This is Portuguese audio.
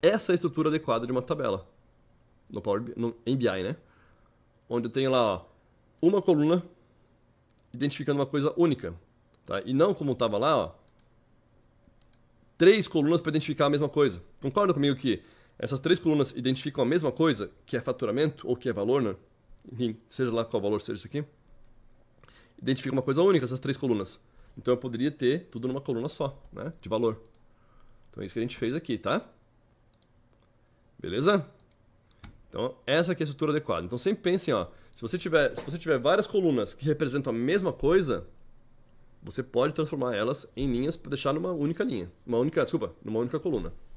Essa é a estrutura adequada de uma tabela. No Power BI, no, em BI, né? Onde eu tenho lá ó, uma coluna identificando uma coisa única. Tá? E não como estava lá, ó, três colunas para identificar a mesma coisa. Concorda comigo que essas três colunas identificam a mesma coisa, que é faturamento ou que é valor, né? Enfim, seja lá qual valor seja isso aqui. Identifica uma coisa única, essas três colunas. Então eu poderia ter tudo numa coluna só, né? De valor. Então é isso que a gente fez aqui, tá? Beleza? Então, essa aqui é a estrutura adequada. Então, sempre pensem, ó, se você tiver, se você tiver várias colunas que representam a mesma coisa, você pode transformar elas em linhas para deixar numa única linha, uma única, desculpa, numa única coluna.